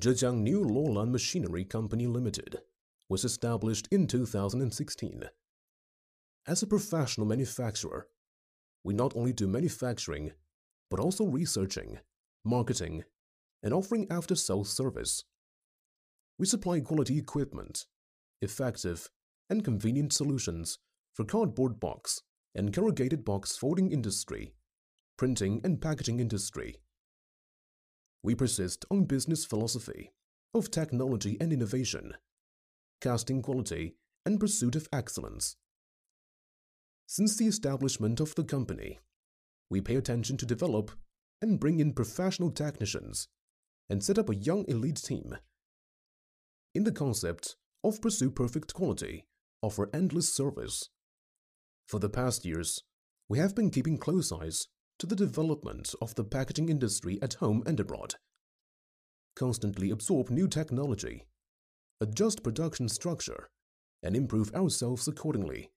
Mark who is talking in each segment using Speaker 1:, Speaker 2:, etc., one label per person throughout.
Speaker 1: Zhejiang New Lowland Machinery Company Limited was established in 2016. As a professional manufacturer, we not only do manufacturing, but also researching, marketing, and offering after-sales service. We supply quality equipment, effective and convenient solutions for cardboard box and corrugated box folding industry, printing and packaging industry, we persist on business philosophy of technology and innovation, casting quality and pursuit of excellence. Since the establishment of the company, we pay attention to develop and bring in professional technicians and set up a young elite team. In the concept of Pursue Perfect Quality, offer endless service. For the past years, we have been keeping close eyes to the development of the packaging industry at home and abroad. Constantly absorb new technology, adjust production structure, and improve ourselves accordingly.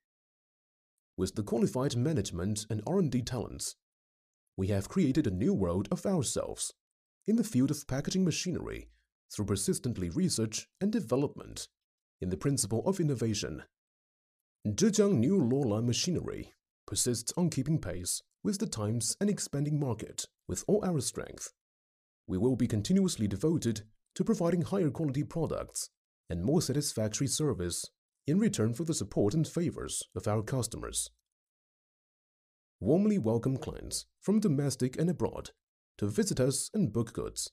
Speaker 1: With the qualified management and R&D talents, we have created a new world of ourselves in the field of packaging machinery through persistently research and development in the principle of innovation. Zhejiang New Lola Machinery persists on keeping pace with the times and expanding market with all our strength. We will be continuously devoted to providing higher quality products and more satisfactory service in return for the support and favors of our customers. Warmly welcome clients from domestic and abroad to visit us and book goods.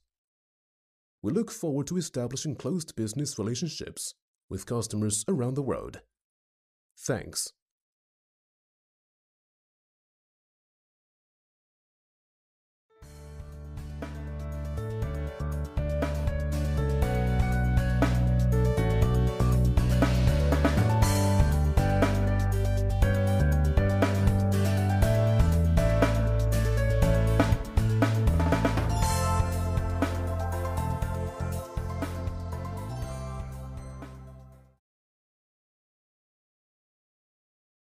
Speaker 1: We look forward to establishing closed business relationships with customers around the world. Thanks.